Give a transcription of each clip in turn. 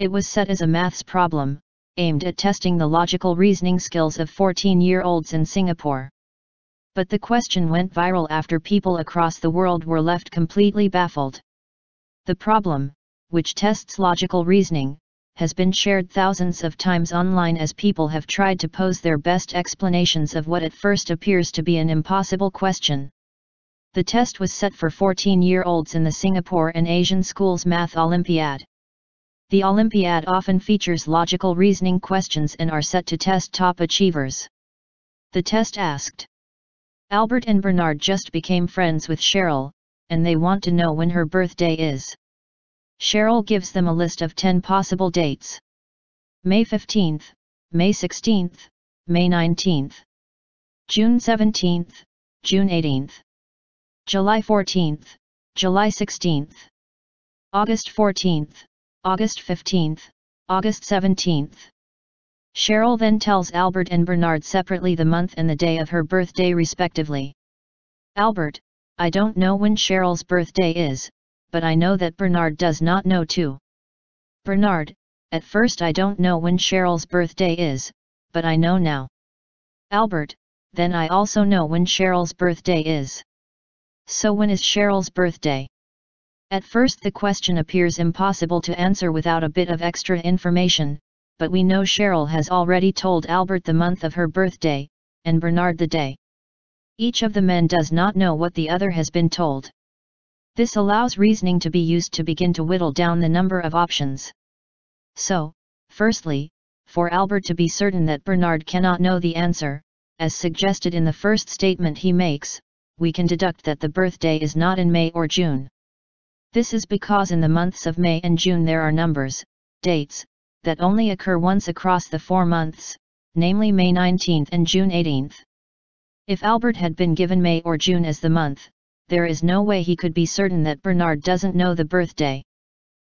It was set as a maths problem, aimed at testing the logical reasoning skills of 14-year-olds in Singapore. But the question went viral after people across the world were left completely baffled. The problem, which tests logical reasoning, has been shared thousands of times online as people have tried to pose their best explanations of what at first appears to be an impossible question. The test was set for 14 year olds in the Singapore and Asian Schools Math Olympiad the Olympiad often features logical reasoning questions and are set to test top achievers. The test asked. Albert and Bernard just became friends with Cheryl, and they want to know when her birthday is. Cheryl gives them a list of 10 possible dates. May 15th, May 16th, May 19th, June 17th, June 18th, July 14th, July 16th, August 14th, August 15th, August 17th. Cheryl then tells Albert and Bernard separately the month and the day of her birthday respectively. Albert, I don't know when Cheryl's birthday is, but I know that Bernard does not know too. Bernard, at first I don't know when Cheryl's birthday is, but I know now. Albert, then I also know when Cheryl's birthday is. So when is Cheryl's birthday? At first the question appears impossible to answer without a bit of extra information, but we know Cheryl has already told Albert the month of her birthday, and Bernard the day. Each of the men does not know what the other has been told. This allows reasoning to be used to begin to whittle down the number of options. So, firstly, for Albert to be certain that Bernard cannot know the answer, as suggested in the first statement he makes, we can deduct that the birthday is not in May or June. This is because in the months of May and June there are numbers, dates, that only occur once across the four months, namely May 19th and June 18th. If Albert had been given May or June as the month, there is no way he could be certain that Bernard doesn't know the birthday.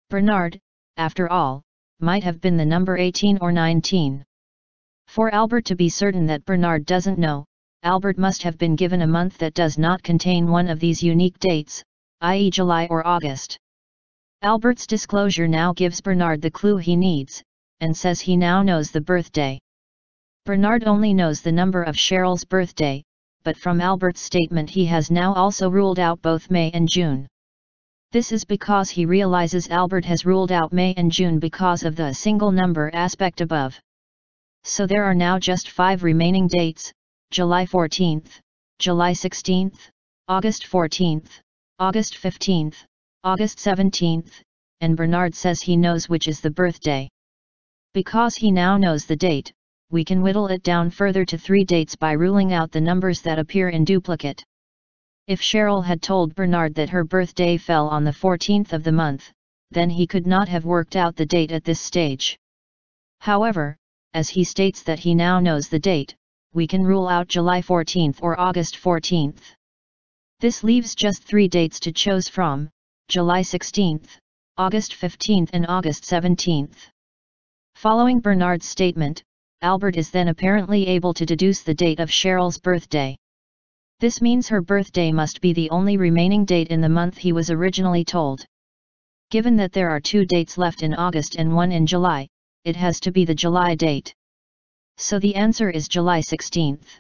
Bernard, after all, might have been the number 18 or 19. For Albert to be certain that Bernard doesn't know, Albert must have been given a month that does not contain one of these unique dates, i.e. July or August. Albert's disclosure now gives Bernard the clue he needs, and says he now knows the birthday. Bernard only knows the number of Cheryl's birthday, but from Albert's statement he has now also ruled out both May and June. This is because he realizes Albert has ruled out May and June because of the single number aspect above. So there are now just five remaining dates, July 14th, July 16th, August 14th, August 15th, August 17th, and Bernard says he knows which is the birthday. Because he now knows the date, we can whittle it down further to three dates by ruling out the numbers that appear in duplicate. If Cheryl had told Bernard that her birthday fell on the 14th of the month, then he could not have worked out the date at this stage. However, as he states that he now knows the date, we can rule out July 14th or August 14th. This leaves just three dates to choose from, July 16th, August 15th and August 17th. Following Bernard's statement, Albert is then apparently able to deduce the date of Cheryl's birthday. This means her birthday must be the only remaining date in the month he was originally told. Given that there are two dates left in August and one in July, it has to be the July date. So the answer is July 16th.